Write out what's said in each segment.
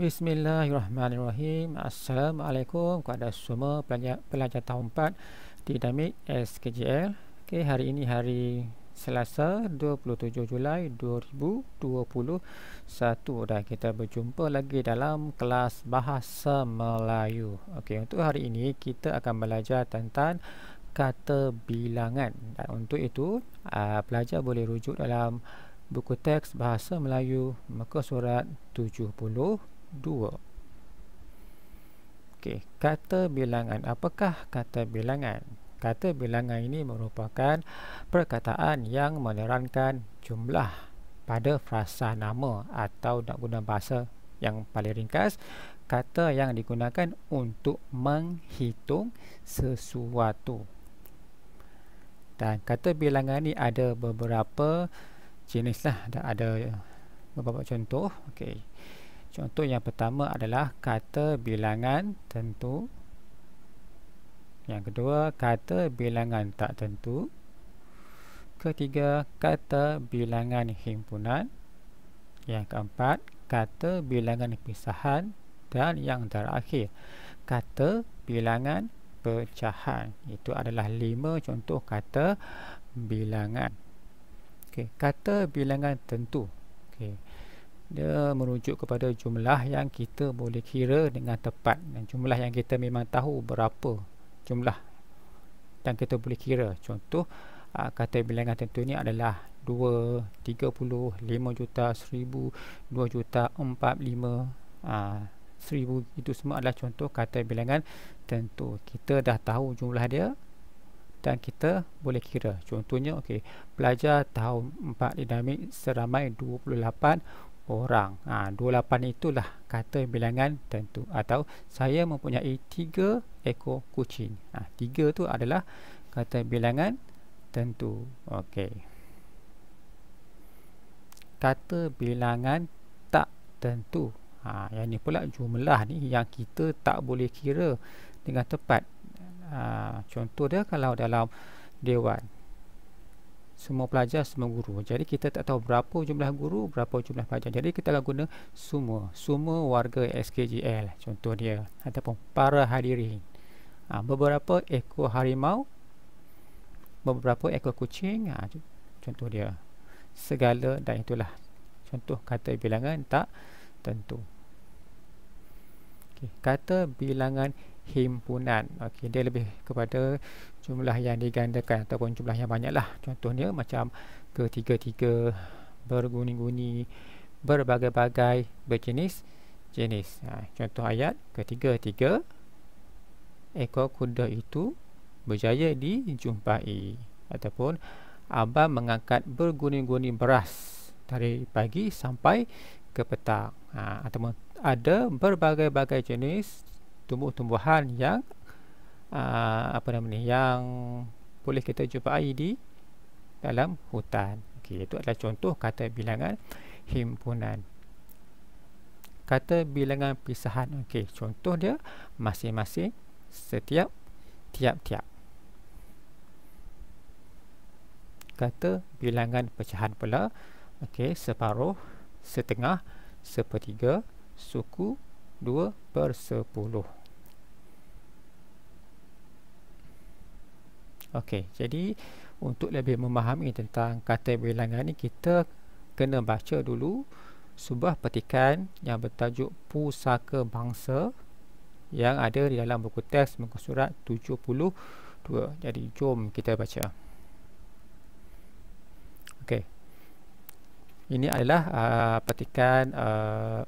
Bismillahirrahmanirrahim. Assalamualaikum kepada semua pelajar, pelajar tahun 4 di Damit SKJL. Okay, hari ini hari Selasa 27 Julai 2021 dan kita berjumpa lagi dalam kelas Bahasa Melayu. Okay, untuk hari ini kita akan belajar tentang kata bilangan. Dan untuk itu, uh, pelajar boleh rujuk dalam buku teks Bahasa Melayu muka surat 2 Okey, kata bilangan apakah kata bilangan? Kata bilangan ini merupakan perkataan yang menerangkan jumlah pada frasa nama atau nak guna bahasa yang paling ringkas kata yang digunakan untuk menghitung sesuatu. Dan kata bilangan ini ada beberapa jenis lah. Ada beberapa contoh. Okey. Contoh yang pertama adalah kata bilangan tentu. Yang kedua, kata bilangan tak tentu. Ketiga, kata bilangan himpunan. Yang keempat, kata bilangan pisahan. Dan yang terakhir, kata bilangan pecahan. Itu adalah lima contoh kata bilangan. Okay, kata bilangan tentu. Okay dia merujuk kepada jumlah yang kita boleh kira dengan tepat dan jumlah yang kita memang tahu berapa jumlah yang kita boleh kira contoh ah, kata bilangan tentu ini adalah 2, 30, 5 juta, 1000, 2 juta, 4, 5, 1000 itu semua adalah contoh kata bilangan tentu kita dah tahu jumlah dia dan kita boleh kira contohnya okey pelajar tahun 4 dinamik seramai 28 orang. Ha, 28 itulah kata bilangan tentu atau saya mempunyai 3 ekor kucing. Ah ha, 3 tu adalah kata bilangan tentu. Okey. Kata bilangan tak tentu. Ha, yang ni pula jumlah ni yang kita tak boleh kira dengan tepat. Ha, contoh dia kalau dalam dewan semua pelajar semua guru jadi kita tak tahu berapa jumlah guru berapa jumlah pelajar jadi kita akan guna semua semua warga SKJL contoh dia ataupun para hadirin ha, beberapa ekor harimau beberapa ekor kucing ha, contoh dia segala dan itulah contoh kata bilangan tak tentu okay. kata bilangan himpunan. Okey, dia lebih kepada jumlah yang digandakan ataupun jumlah yang banyaklah. Contohnya macam ketiga-tiga berguni-guni berbagai-bagai berjenis jenis. Ha, contoh ayat ketiga-tiga ekor kuda itu berjaya dijumpai ataupun abang mengangkat berguni-guni beras dari pagi sampai ke petang ha, ataupun ada berbagai-bagai jenis tumbuh-tumbuhan yang uh, apa namanya yang boleh kita jumpai di dalam hutan. Okey, itu adalah contoh kata bilangan himpunan. Kata bilangan pisahan. Okey, contoh dia masing-masing setiap tiap-tiap. Kata bilangan pecahan pula. Okey, separuh, setengah, sepertiga, suku, dua per sepuluh. Okey, jadi untuk lebih memahami tentang kata bilangan ini kita kena baca dulu sebuah petikan yang bertajuk Pusaka Bangsa yang ada di dalam buku teks muka surat 72. Jadi jom kita baca. Okey. Ini adalah uh, petikan uh,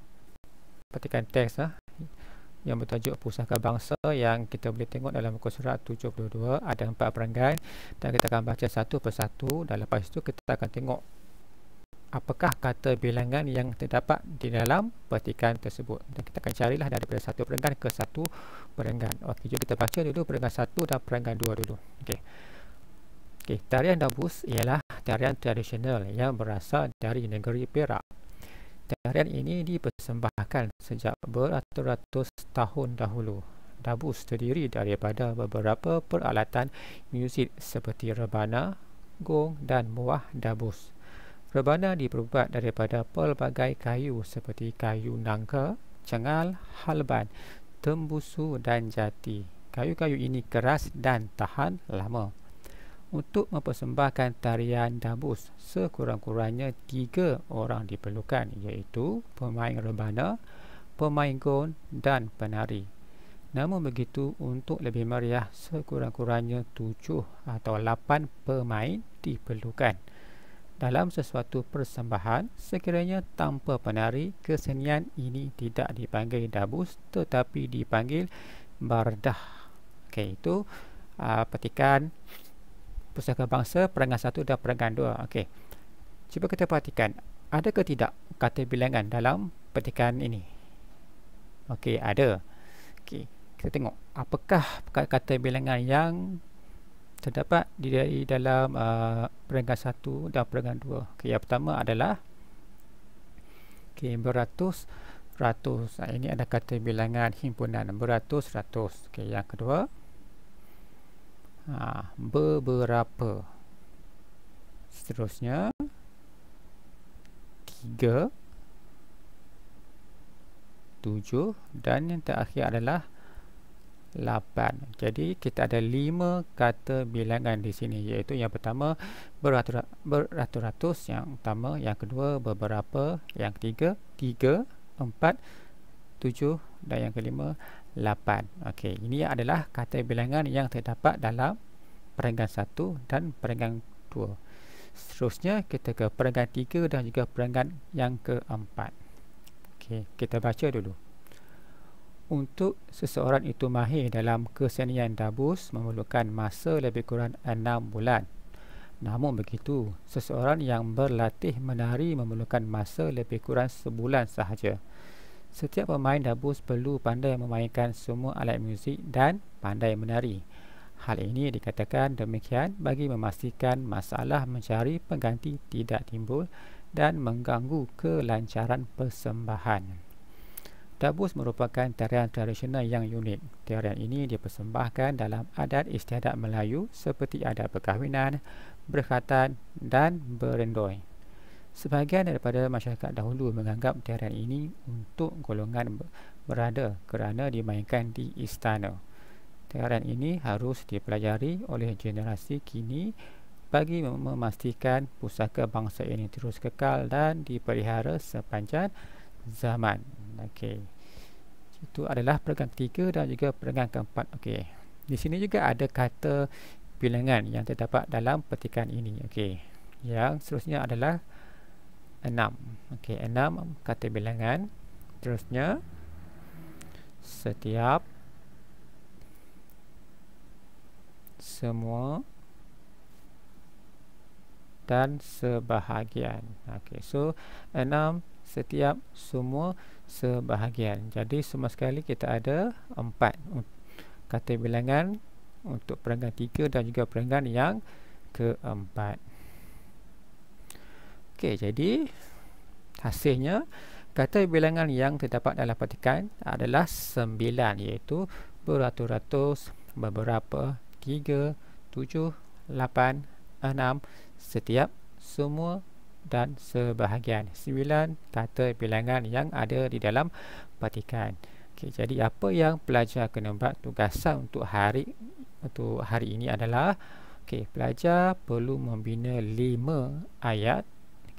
petikan teks uh, yang bertajuk pusaka bangsa yang kita boleh tengok dalam muka surat 72 ada empat perenggan dan kita akan baca satu persatu dan lepas itu kita akan tengok apakah kata bilangan yang terdapat di dalam petikan tersebut dan kita akan carilah daripada satu perenggan ke satu perenggan. okey jom kita baca dulu perenggan satu dan perenggan dua dulu okey okey tarian dabus ialah tarian tradisional yang berasal dari negeri Perak tarian ini dipersembahkan sejak beratus-ratus tahun dahulu. Dabus terdiri daripada beberapa peralatan muzik seperti rebana, gong dan muah dabus. Rebana diperbuat daripada pelbagai kayu seperti kayu nangka, cengal, halban, tembusu dan jati. Kayu-kayu ini keras dan tahan lama untuk mempersembahkan tarian dabus sekurang-kurangnya tiga orang diperlukan iaitu pemain rebana, pemain gon dan penari. Namun begitu untuk lebih meriah sekurang-kurangnya tujuh atau lapan pemain diperlukan. Dalam sesuatu persembahan, sekiranya tanpa penari, kesenian ini tidak dipanggil dabus tetapi dipanggil bardah. Okey, itu uh, petikan. Pusaka Bangsa Perenggan Satu dan Perenggan Dua. Okey. Cuba kita perhatikan ada ke tidak kata bilangan dalam petikan ini? Okey, ada. Okey, kita tengok apakah kata bilangan yang terdapat di dalam uh, perenggan 1 dan perenggan Dua? Okey, yang pertama adalah okey, beratus ratus. Ah, ini ada kata bilangan himpunan beratus ratus. Okey, yang kedua ha, beberapa seterusnya tiga tujuh dan yang terakhir adalah lapan jadi kita ada lima kata bilangan di sini iaitu yang pertama beratus-ratus yang pertama, yang kedua beberapa yang ketiga tiga empat tujuh dan yang kelima 8 Okey, ini adalah kata bilangan yang terdapat dalam perenggan 1 dan perenggan 2 seterusnya kita ke perenggan 3 dan juga perenggan yang keempat Okey, kita baca dulu untuk seseorang itu mahir dalam kesenian dabus memerlukan masa lebih kurang 6 bulan namun begitu seseorang yang berlatih menari memerlukan masa lebih kurang sebulan sahaja Setiap pemain dabus perlu pandai memainkan semua alat muzik dan pandai menari. Hal ini dikatakan demikian bagi memastikan masalah mencari pengganti tidak timbul dan mengganggu kelancaran persembahan. Dabus merupakan tarian tradisional yang unik. Tarian ini dipersembahkan dalam adat istiadat Melayu seperti adat perkahwinan, berkhatan dan berendoi. Sebahagian daripada masyarakat dahulu menganggap tarian ini untuk golongan berada kerana dimainkan di istana. Tarian ini harus dipelajari oleh generasi kini bagi memastikan pusaka bangsa ini terus kekal dan dipelihara sepanjang zaman. Okey. Itu adalah perenggan ketiga dan juga perenggan keempat. Okey. Di sini juga ada kata bilangan yang terdapat dalam petikan ini. Okey. Yang seterusnya adalah enam. Okey, enam kata bilangan. Terusnya, setiap, semua dan sebahagian. Okey, so enam setiap semua sebahagian. Jadi semua sekali kita ada empat kata bilangan untuk peringkat tiga dan juga peringkat yang keempat. Okey, jadi hasilnya kata bilangan yang terdapat dalam petikan adalah 9 iaitu beratus-ratus beberapa 3, 7, 8, 6 setiap semua dan sebahagian 9 kata bilangan yang ada di dalam petikan. Okey, jadi apa yang pelajar kena buat tugasan untuk hari untuk hari ini adalah okey, pelajar perlu membina 5 ayat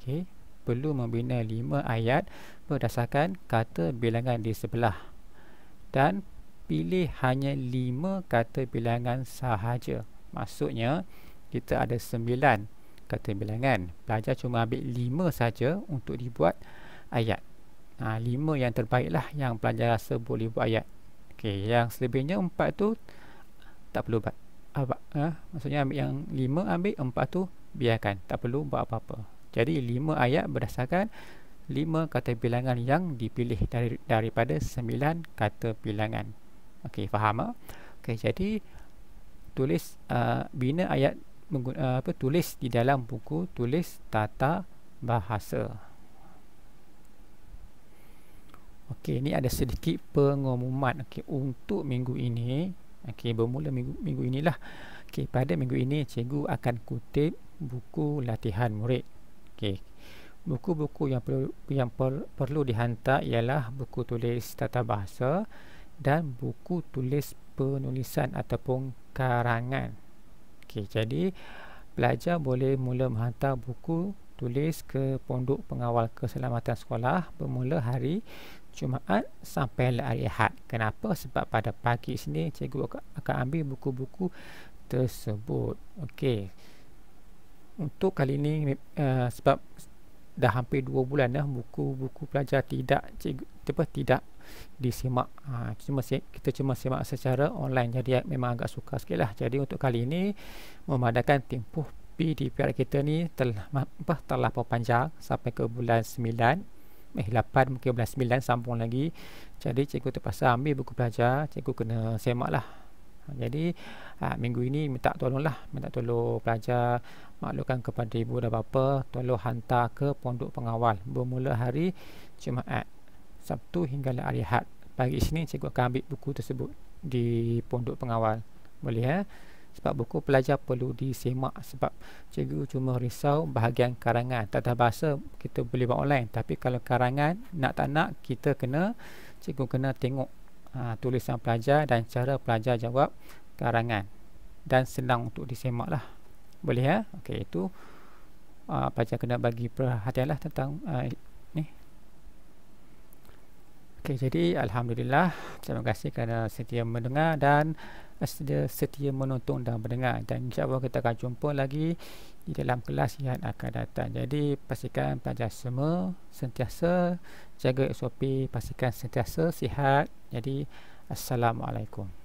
okay, perlu membina 5 ayat berdasarkan kata bilangan di sebelah dan pilih hanya 5 kata bilangan sahaja maksudnya kita ada 9 kata bilangan pelajar cuma ambil 5 sahaja untuk dibuat ayat ha, 5 yang terbaiklah yang pelajar rasa boleh buat ayat okay, yang selebihnya 4 tu tak perlu buat apa? Ha? Maksudnya ambil yang 5 ambil 4 tu biarkan tak perlu buat apa-apa jadi lima ayat berdasarkan lima kata bilangan yang dipilih dari daripada sembilan kata bilangan. Okey, faham tak? Okey, jadi tulis uh, bina ayat uh, apa tulis di dalam buku tulis tata bahasa. Okey, ini ada sedikit pengumuman. Okey, untuk minggu ini, okey bermula minggu minggu inilah. Okey, pada minggu ini cikgu akan kutip buku latihan murid. Okey. Buku-buku yang perlu yang per, perlu dihantar ialah buku tulis tata bahasa dan buku tulis penulisan ataupun karangan. Okey, jadi pelajar boleh mula menghantar buku tulis ke pondok pengawal keselamatan sekolah bermula hari Jumaat sampai hari Ahad. Kenapa? Sebab pada pagi sini cikgu akan ambil buku-buku tersebut. Okey untuk kali ini uh, eh, sebab dah hampir 2 bulan dah buku-buku pelajar tidak cikgu apa tidak disimak ha, cuma si, kita cuma simak secara online jadi eh, memang agak suka sikit lah jadi untuk kali ini memadakan tempuh PDPR kita ni telah apa telah panjang sampai ke bulan 9 eh 8 mungkin bulan 9 sambung lagi jadi cikgu terpaksa ambil buku pelajar cikgu kena semak lah ha, jadi ha, minggu ini minta tolong lah minta tolong pelajar maklukan kepada ibu dan bapa tolong hantar ke pondok pengawal bermula hari Jumaat Sabtu hingga hari Ahad pagi sini cikgu akan ambil buku tersebut di pondok pengawal boleh eh? sebab buku pelajar perlu disemak sebab cikgu cuma risau bahagian karangan tata bahasa kita boleh buat online tapi kalau karangan nak tak nak kita kena cikgu kena tengok ha, tulisan pelajar dan cara pelajar jawab karangan dan senang untuk disemak lah boleh ya okey itu uh, pelajar kena bagi perhatianlah tentang uh, ni okey jadi alhamdulillah terima kasih kerana setia mendengar dan eh, setia setia menonton dan mendengar dan insya Allah kita akan jumpa lagi di dalam kelas yang akan datang jadi pastikan pelajar semua sentiasa jaga SOP pastikan sentiasa sihat jadi assalamualaikum